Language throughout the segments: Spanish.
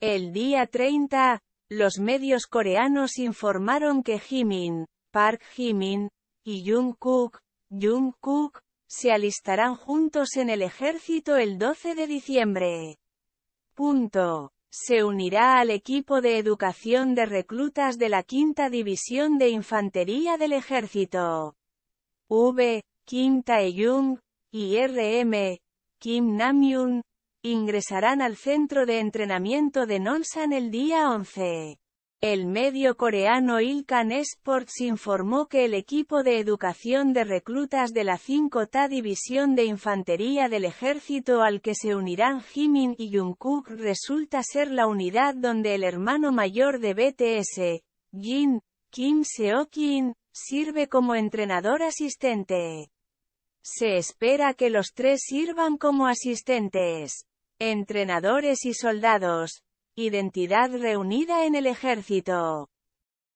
El día 30, los medios coreanos informaron que Jimin, Park Jimin, y Jungkook, Jungkook, se alistarán juntos en el ejército el 12 de diciembre. Punto. Se unirá al equipo de educación de reclutas de la Quinta División de Infantería del Ejército. V. Kim Taeyung, y RM, Kim Namjoon, ingresarán al centro de entrenamiento de Nonsan el día 11. El medio coreano Ilkan Sports informó que el equipo de educación de reclutas de la 5 ta División de Infantería del Ejército al que se unirán Jimin y Jungkook resulta ser la unidad donde el hermano mayor de BTS, Jin, Kim Seokin, sirve como entrenador asistente. Se espera que los tres sirvan como asistentes entrenadores y soldados, identidad reunida en el ejército.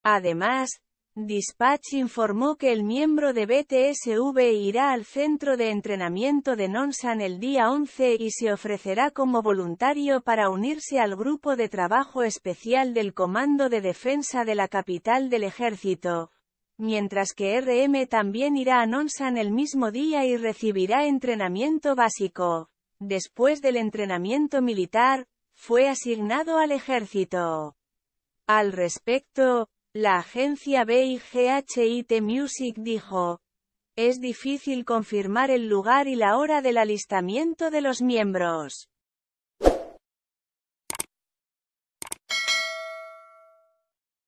Además, Dispatch informó que el miembro de BTSV irá al centro de entrenamiento de Nonsan el día 11 y se ofrecerá como voluntario para unirse al grupo de trabajo especial del Comando de Defensa de la capital del ejército, mientras que RM también irá a Nonsan el mismo día y recibirá entrenamiento básico. Después del entrenamiento militar, fue asignado al ejército. Al respecto, la agencia BIGHIT Music dijo, es difícil confirmar el lugar y la hora del alistamiento de los miembros.